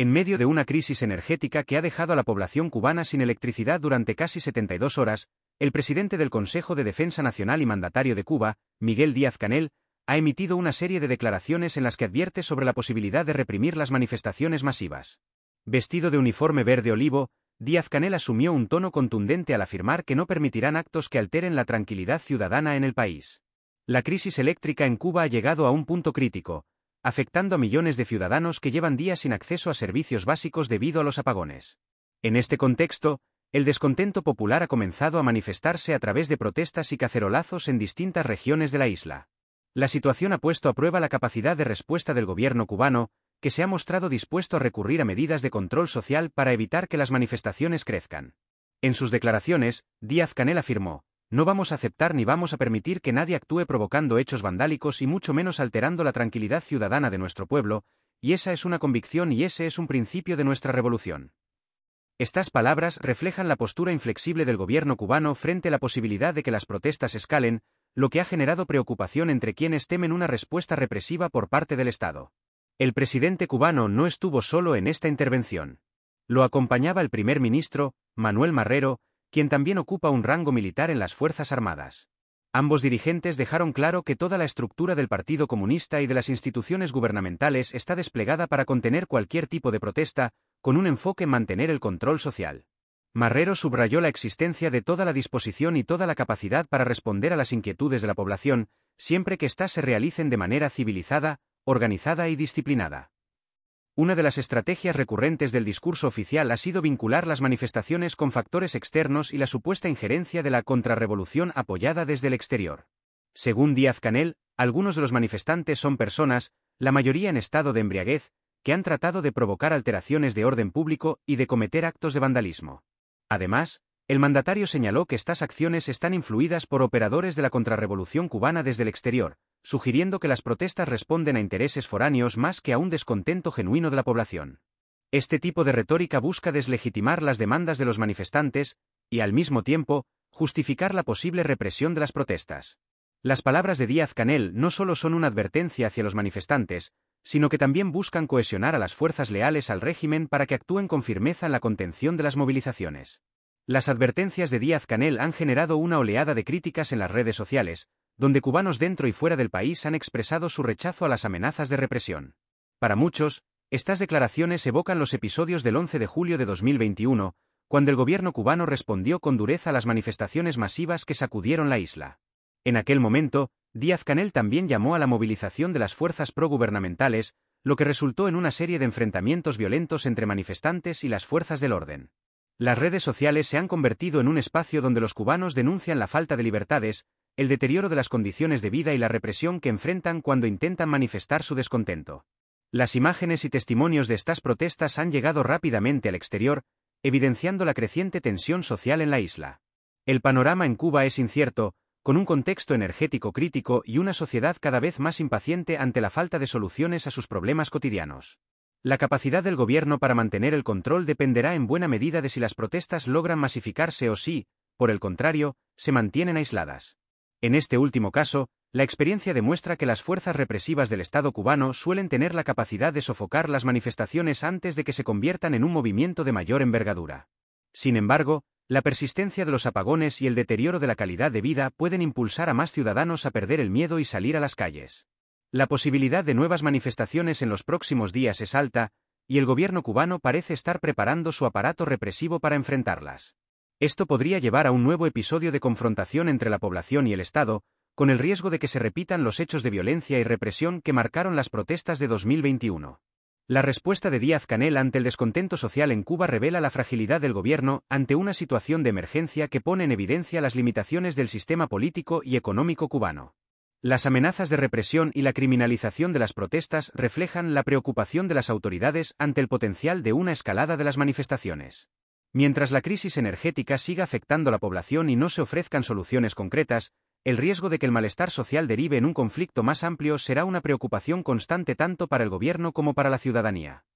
en medio de una crisis energética que ha dejado a la población cubana sin electricidad durante casi 72 horas, el presidente del Consejo de Defensa Nacional y mandatario de Cuba, Miguel Díaz Canel, ha emitido una serie de declaraciones en las que advierte sobre la posibilidad de reprimir las manifestaciones masivas. Vestido de uniforme verde olivo, Díaz Canel asumió un tono contundente al afirmar que no permitirán actos que alteren la tranquilidad ciudadana en el país. La crisis eléctrica en Cuba ha llegado a un punto crítico, afectando a millones de ciudadanos que llevan días sin acceso a servicios básicos debido a los apagones. En este contexto, el descontento popular ha comenzado a manifestarse a través de protestas y cacerolazos en distintas regiones de la isla. La situación ha puesto a prueba la capacidad de respuesta del gobierno cubano, que se ha mostrado dispuesto a recurrir a medidas de control social para evitar que las manifestaciones crezcan. En sus declaraciones, Díaz Canel afirmó, no vamos a aceptar ni vamos a permitir que nadie actúe provocando hechos vandálicos y mucho menos alterando la tranquilidad ciudadana de nuestro pueblo, y esa es una convicción y ese es un principio de nuestra revolución. Estas palabras reflejan la postura inflexible del gobierno cubano frente a la posibilidad de que las protestas escalen, lo que ha generado preocupación entre quienes temen una respuesta represiva por parte del Estado. El presidente cubano no estuvo solo en esta intervención. Lo acompañaba el primer ministro, Manuel Marrero, quien también ocupa un rango militar en las Fuerzas Armadas. Ambos dirigentes dejaron claro que toda la estructura del Partido Comunista y de las instituciones gubernamentales está desplegada para contener cualquier tipo de protesta, con un enfoque en mantener el control social. Marrero subrayó la existencia de toda la disposición y toda la capacidad para responder a las inquietudes de la población, siempre que éstas se realicen de manera civilizada, organizada y disciplinada. Una de las estrategias recurrentes del discurso oficial ha sido vincular las manifestaciones con factores externos y la supuesta injerencia de la contrarrevolución apoyada desde el exterior. Según Díaz Canel, algunos de los manifestantes son personas, la mayoría en estado de embriaguez, que han tratado de provocar alteraciones de orden público y de cometer actos de vandalismo. Además, el mandatario señaló que estas acciones están influidas por operadores de la contrarrevolución cubana desde el exterior, sugiriendo que las protestas responden a intereses foráneos más que a un descontento genuino de la población. Este tipo de retórica busca deslegitimar las demandas de los manifestantes y, al mismo tiempo, justificar la posible represión de las protestas. Las palabras de Díaz Canel no solo son una advertencia hacia los manifestantes, sino que también buscan cohesionar a las fuerzas leales al régimen para que actúen con firmeza en la contención de las movilizaciones. Las advertencias de Díaz Canel han generado una oleada de críticas en las redes sociales, donde cubanos dentro y fuera del país han expresado su rechazo a las amenazas de represión. Para muchos, estas declaraciones evocan los episodios del 11 de julio de 2021, cuando el gobierno cubano respondió con dureza a las manifestaciones masivas que sacudieron la isla. En aquel momento, Díaz Canel también llamó a la movilización de las fuerzas progubernamentales, lo que resultó en una serie de enfrentamientos violentos entre manifestantes y las fuerzas del orden. Las redes sociales se han convertido en un espacio donde los cubanos denuncian la falta de libertades, el deterioro de las condiciones de vida y la represión que enfrentan cuando intentan manifestar su descontento. Las imágenes y testimonios de estas protestas han llegado rápidamente al exterior, evidenciando la creciente tensión social en la isla. El panorama en Cuba es incierto, con un contexto energético crítico y una sociedad cada vez más impaciente ante la falta de soluciones a sus problemas cotidianos. La capacidad del gobierno para mantener el control dependerá en buena medida de si las protestas logran masificarse o si, por el contrario, se mantienen aisladas. En este último caso, la experiencia demuestra que las fuerzas represivas del Estado cubano suelen tener la capacidad de sofocar las manifestaciones antes de que se conviertan en un movimiento de mayor envergadura. Sin embargo, la persistencia de los apagones y el deterioro de la calidad de vida pueden impulsar a más ciudadanos a perder el miedo y salir a las calles. La posibilidad de nuevas manifestaciones en los próximos días es alta, y el gobierno cubano parece estar preparando su aparato represivo para enfrentarlas. Esto podría llevar a un nuevo episodio de confrontación entre la población y el Estado, con el riesgo de que se repitan los hechos de violencia y represión que marcaron las protestas de 2021. La respuesta de Díaz Canel ante el descontento social en Cuba revela la fragilidad del gobierno ante una situación de emergencia que pone en evidencia las limitaciones del sistema político y económico cubano. Las amenazas de represión y la criminalización de las protestas reflejan la preocupación de las autoridades ante el potencial de una escalada de las manifestaciones. Mientras la crisis energética siga afectando a la población y no se ofrezcan soluciones concretas, el riesgo de que el malestar social derive en un conflicto más amplio será una preocupación constante tanto para el gobierno como para la ciudadanía.